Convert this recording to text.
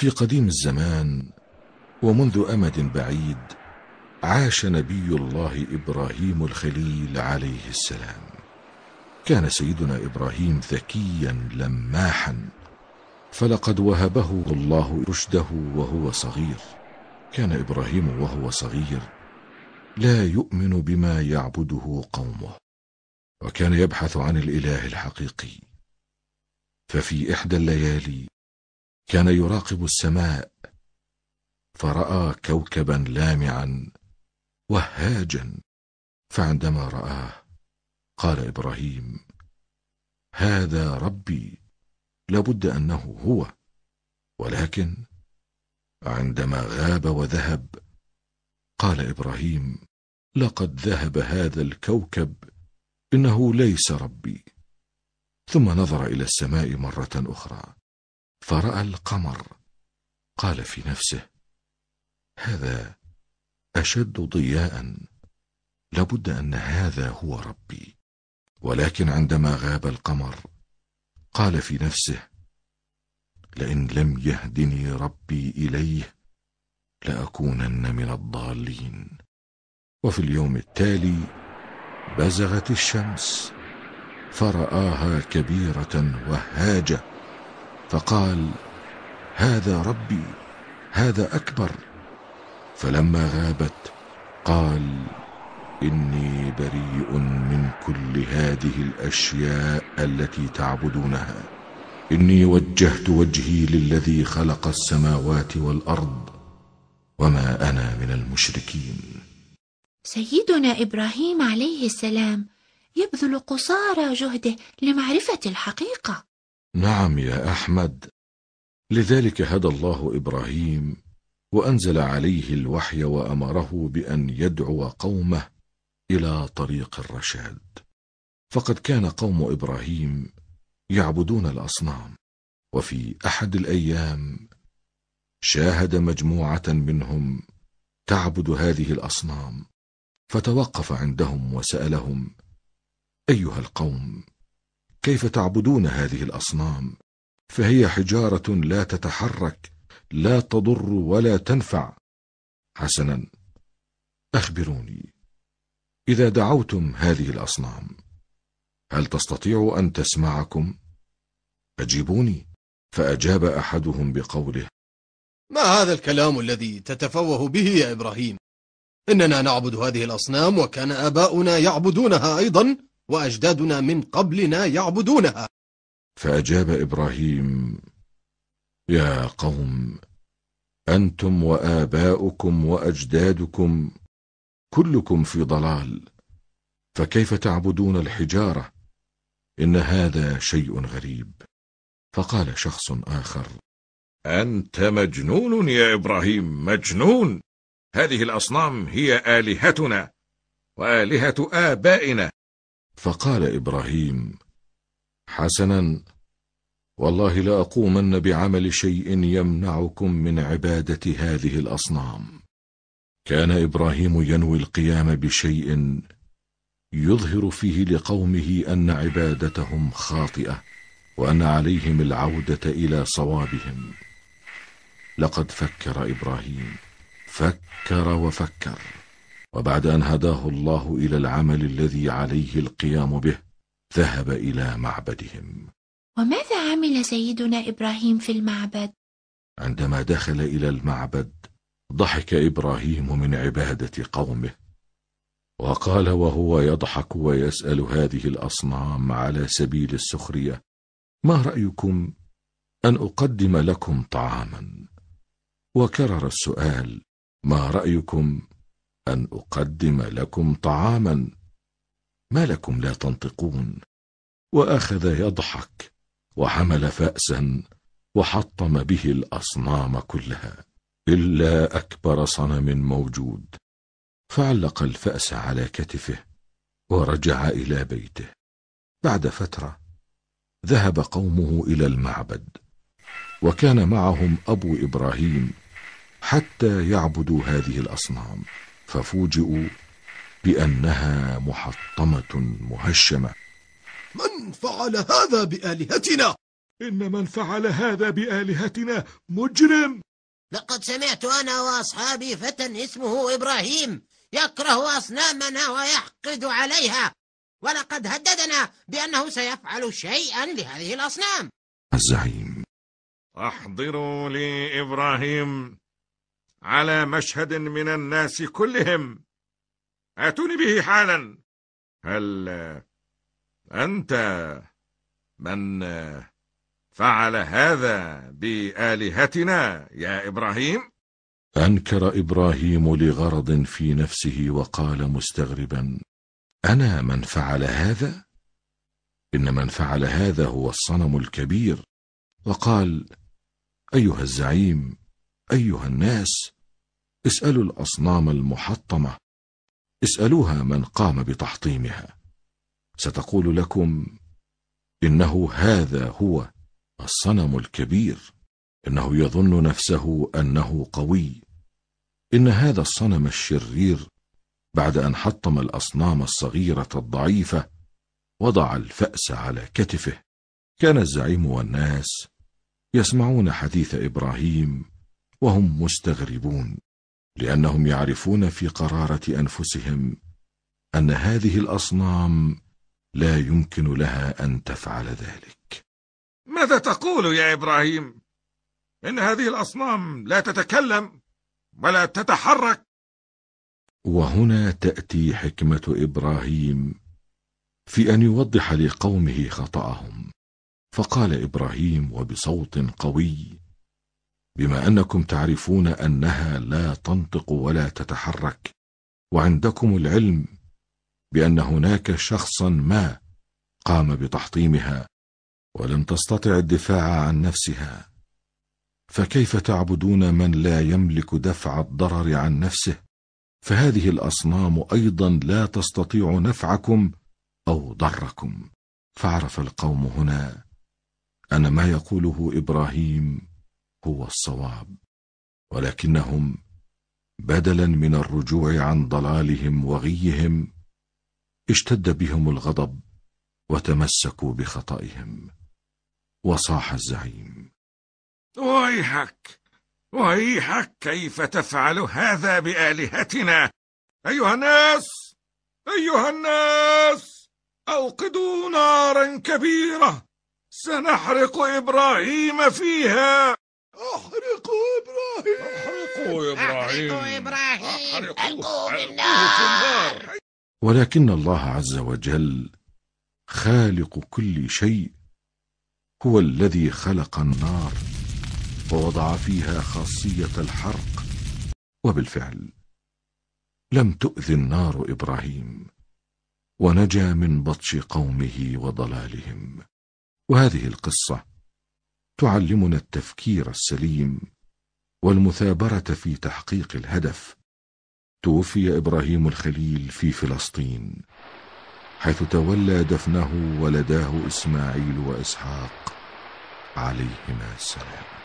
في قديم الزمان ومنذ أمد بعيد عاش نبي الله إبراهيم الخليل عليه السلام كان سيدنا إبراهيم ذكيا لماحا فلقد وهبه الله رشده وهو صغير كان إبراهيم وهو صغير لا يؤمن بما يعبده قومه وكان يبحث عن الإله الحقيقي ففي إحدى الليالي كان يراقب السماء فراى كوكبا لامعا وهاجا فعندما راه قال ابراهيم هذا ربي لابد انه هو ولكن عندما غاب وذهب قال ابراهيم لقد ذهب هذا الكوكب انه ليس ربي ثم نظر الى السماء مره اخرى فرأى القمر قال في نفسه هذا أشد ضياء لابد أن هذا هو ربي ولكن عندما غاب القمر قال في نفسه لئن لم يهدني ربي إليه لأكونن من الضالين وفي اليوم التالي بزغت الشمس فرآها كبيرة وهاجة فقال هذا ربي هذا أكبر فلما غابت قال إني بريء من كل هذه الأشياء التي تعبدونها إني وجهت وجهي للذي خلق السماوات والأرض وما أنا من المشركين سيدنا إبراهيم عليه السلام يبذل قصارى جهده لمعرفة الحقيقة نعم يا أحمد لذلك هدى الله إبراهيم وأنزل عليه الوحي وأمره بأن يدعو قومه إلى طريق الرشاد فقد كان قوم إبراهيم يعبدون الأصنام وفي أحد الأيام شاهد مجموعة منهم تعبد هذه الأصنام فتوقف عندهم وسألهم أيها القوم كيف تعبدون هذه الأصنام فهي حجارة لا تتحرك لا تضر ولا تنفع حسنا أخبروني إذا دعوتم هذه الأصنام هل تستطيع أن تسمعكم؟ أجيبوني فأجاب أحدهم بقوله ما هذا الكلام الذي تتفوه به يا إبراهيم إننا نعبد هذه الأصنام وكان آباؤنا يعبدونها أيضا وأجدادنا من قبلنا يعبدونها فأجاب إبراهيم يا قوم أنتم وآباؤكم وأجدادكم كلكم في ضلال فكيف تعبدون الحجارة إن هذا شيء غريب فقال شخص آخر أنت مجنون يا إبراهيم مجنون هذه الأصنام هي آلهتنا وآلهة آبائنا فقال إبراهيم حسنا والله لا أقومن بعمل شيء يمنعكم من عبادة هذه الأصنام كان إبراهيم ينوي القيام بشيء يظهر فيه لقومه أن عبادتهم خاطئة وأن عليهم العودة إلى صوابهم لقد فكر إبراهيم فكر وفكر وبعد أن هداه الله إلى العمل الذي عليه القيام به ذهب إلى معبدهم وماذا عمل سيدنا إبراهيم في المعبد؟ عندما دخل إلى المعبد ضحك إبراهيم من عبادة قومه وقال وهو يضحك ويسأل هذه الأصنام على سبيل السخرية ما رأيكم أن أقدم لكم طعاما وكرر السؤال ما رأيكم أن أقدم لكم طعاما ما لكم لا تنطقون وأخذ يضحك وحمل فأسا وحطم به الأصنام كلها إلا أكبر صنم موجود فعلق الفأس على كتفه ورجع إلى بيته بعد فترة ذهب قومه إلى المعبد وكان معهم أبو إبراهيم حتى يعبدوا هذه الأصنام ففوجئوا بأنها محطمة مهشمة من فعل هذا بآلهتنا؟ إن من فعل هذا بآلهتنا مجرم لقد سمعت أنا وأصحابي فتى اسمه إبراهيم يكره أصنامنا ويحقد عليها ولقد هددنا بأنه سيفعل شيئا لهذه الأصنام الزعيم أحضروا لي إبراهيم على مشهد من الناس كلهم اتوني به حالا هل انت من فعل هذا بالهتنا يا ابراهيم انكر ابراهيم لغرض في نفسه وقال مستغربا انا من فعل هذا ان من فعل هذا هو الصنم الكبير وقال ايها الزعيم أيها الناس اسألوا الأصنام المحطمة اسألوها من قام بتحطيمها ستقول لكم إنه هذا هو الصنم الكبير إنه يظن نفسه أنه قوي إن هذا الصنم الشرير بعد أن حطم الأصنام الصغيرة الضعيفة وضع الفأس على كتفه كان الزعيم والناس يسمعون حديث إبراهيم وهم مستغربون لأنهم يعرفون في قرارة أنفسهم أن هذه الأصنام لا يمكن لها أن تفعل ذلك ماذا تقول يا إبراهيم؟ إن هذه الأصنام لا تتكلم ولا تتحرك وهنا تأتي حكمة إبراهيم في أن يوضح لقومه خطأهم فقال إبراهيم وبصوت قوي بما أنكم تعرفون أنها لا تنطق ولا تتحرك وعندكم العلم بأن هناك شخصا ما قام بتحطيمها ولم تستطع الدفاع عن نفسها فكيف تعبدون من لا يملك دفع الضرر عن نفسه فهذه الأصنام أيضا لا تستطيع نفعكم أو ضركم فعرف القوم هنا أن ما يقوله إبراهيم هو الصواب ولكنهم بدلا من الرجوع عن ضلالهم وغيهم اشتد بهم الغضب وتمسكوا بخطئهم وصاح الزعيم ويحك ويحك كيف تفعل هذا بآلهتنا أيها الناس أيها الناس أوقدوا نارا كبيرة سنحرق إبراهيم فيها احرقوا ابراهيم احرقوا ابراهيم احرقوا ابراهيم احرقوا بالنار ولكن الله عز وجل خالق كل شيء هو الذي خلق النار ووضع فيها خاصيه الحرق وبالفعل لم تؤذي النار ابراهيم ونجا من بطش قومه وضلالهم وهذه القصه تعلمنا التفكير السليم والمثابرة في تحقيق الهدف توفي إبراهيم الخليل في فلسطين حيث تولى دفنه ولداه إسماعيل وإسحاق عليهما السلام